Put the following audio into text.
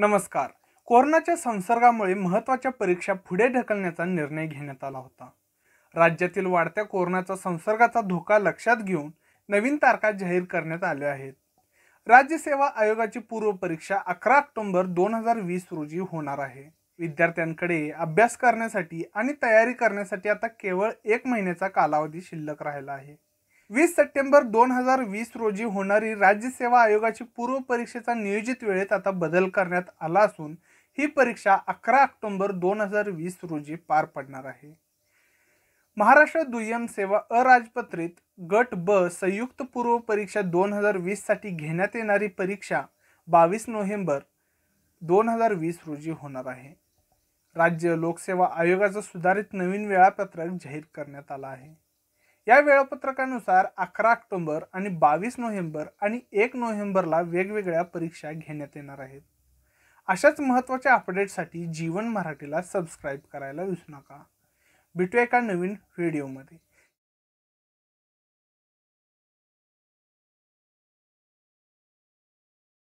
नमस्कार कोरोनाच्या संसर्गामुळे महत्त्वाच्या परीक्षा पुढे ढकलण्याचा निर्णय घेण्यात आला होता राज्यातील वाढत्या कोरोनाचा संसर्गाचा धोका लक्षात घेऊन नवीन तारखा जाहीर करण्यात आल्या आहेत राज्य सेवा आयोगाची परीक्षा अकरा ऑक्टोंबर दोन हजार वीस रोजी होणार आहे विद्यार्थ्यांकडे अभ्यास करण्यासाठी आणि तयारी करण्यासाठी आता केवळ एक महिन्याचा कालावधी शिल्लक राहिला आहे वीस सप्टेंबर दोन हजार वीस रोजी होणारी राज्यसेवा आयोगाची पूर्व परीक्षेचा नियोजित वेळेत आता बदल करण्यात आला असून ही परीक्षा अकरा ऑक्टोंबर दोन हजार वीस रोजी पार पडणार आहे महाराष्ट्र दुय्यम सेवा अराजपत्रित गट ब संयुक्त पूर्व परीक्षा दोन हजार वीससाठी घेण्यात येणारी परीक्षा बावीस नोव्हेंबर दोन हजार वीस रोजी होणार आहे राज्य लोकसेवा आयोगाचं सुधारित नवीन वेळापत्रक जाहीर करण्यात आलं आहे या वेळापत्रकानुसार अकरा ऑक्टोंबर आणि बावीस नोव्हेंबर आणि एक नोव्हेंबरला वेगवेगळ्या परीक्षा घेण्यात येणार आहेत अशाच महत्त्वाच्या अपडेटसाठी जीवन मराठीला सबस्क्राईब करायला विसू नका भेटू एका नवीन व्हिडिओमध्ये